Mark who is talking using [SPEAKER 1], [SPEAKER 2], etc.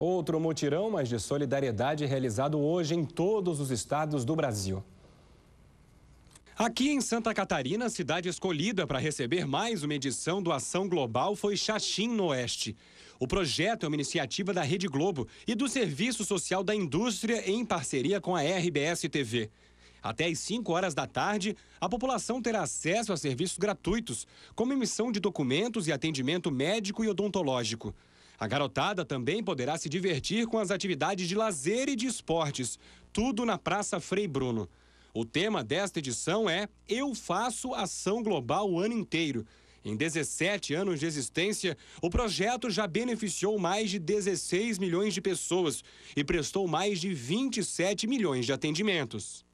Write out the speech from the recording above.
[SPEAKER 1] Outro mutirão, mas de solidariedade, realizado hoje em todos os estados do Brasil. Aqui em Santa Catarina, a cidade escolhida para receber mais uma edição do Ação Global foi Xaxim no Oeste. O projeto é uma iniciativa da Rede Globo e do Serviço Social da Indústria em parceria com a RBS TV. Até às 5 horas da tarde, a população terá acesso a serviços gratuitos, como emissão de documentos e atendimento médico e odontológico. A garotada também poderá se divertir com as atividades de lazer e de esportes, tudo na Praça Frei Bruno. O tema desta edição é Eu Faço Ação Global o ano inteiro. Em 17 anos de existência, o projeto já beneficiou mais de 16 milhões de pessoas e prestou mais de 27 milhões de atendimentos.